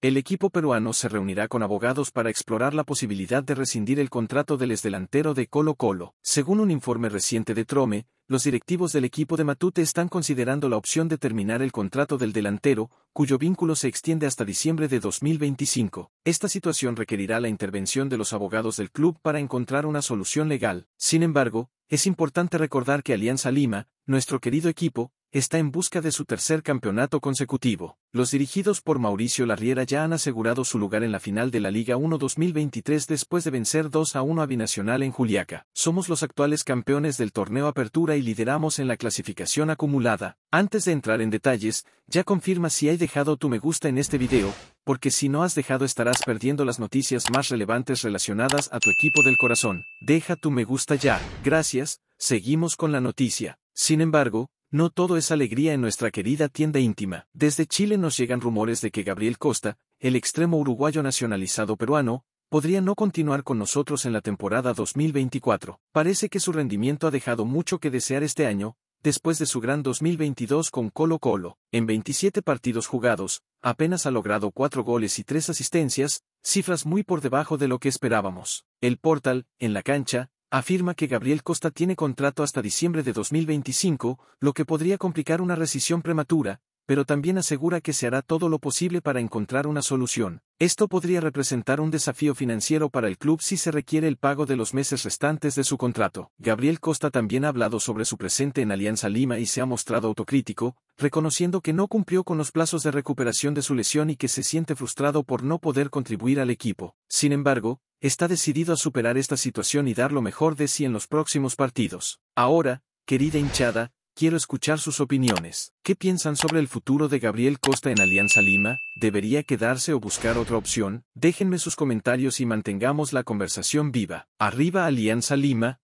El equipo peruano se reunirá con abogados para explorar la posibilidad de rescindir el contrato del exdelantero de Colo Colo. Según un informe reciente de Trome, los directivos del equipo de Matute están considerando la opción de terminar el contrato del delantero, cuyo vínculo se extiende hasta diciembre de 2025. Esta situación requerirá la intervención de los abogados del club para encontrar una solución legal. Sin embargo, es importante recordar que Alianza Lima, nuestro querido equipo, está en busca de su tercer campeonato consecutivo. Los dirigidos por Mauricio Larriera ya han asegurado su lugar en la final de la Liga 1 2023 después de vencer 2 a 1 a Binacional en Juliaca. Somos los actuales campeones del torneo Apertura y lideramos en la clasificación acumulada. Antes de entrar en detalles, ya confirma si hay dejado tu me gusta en este video, porque si no has dejado estarás perdiendo las noticias más relevantes relacionadas a tu equipo del corazón. Deja tu me gusta ya. Gracias, seguimos con la noticia. Sin embargo, no todo es alegría en nuestra querida tienda íntima. Desde Chile nos llegan rumores de que Gabriel Costa, el extremo uruguayo nacionalizado peruano, podría no continuar con nosotros en la temporada 2024. Parece que su rendimiento ha dejado mucho que desear este año, después de su gran 2022 con Colo Colo. En 27 partidos jugados, apenas ha logrado 4 goles y 3 asistencias, cifras muy por debajo de lo que esperábamos. El Portal, en la cancha, afirma que Gabriel Costa tiene contrato hasta diciembre de 2025, lo que podría complicar una rescisión prematura, pero también asegura que se hará todo lo posible para encontrar una solución. Esto podría representar un desafío financiero para el club si se requiere el pago de los meses restantes de su contrato. Gabriel Costa también ha hablado sobre su presente en Alianza Lima y se ha mostrado autocrítico, reconociendo que no cumplió con los plazos de recuperación de su lesión y que se siente frustrado por no poder contribuir al equipo. Sin embargo, está decidido a superar esta situación y dar lo mejor de sí en los próximos partidos. Ahora, querida hinchada, quiero escuchar sus opiniones. ¿Qué piensan sobre el futuro de Gabriel Costa en Alianza Lima? ¿Debería quedarse o buscar otra opción? Déjenme sus comentarios y mantengamos la conversación viva. Arriba Alianza Lima,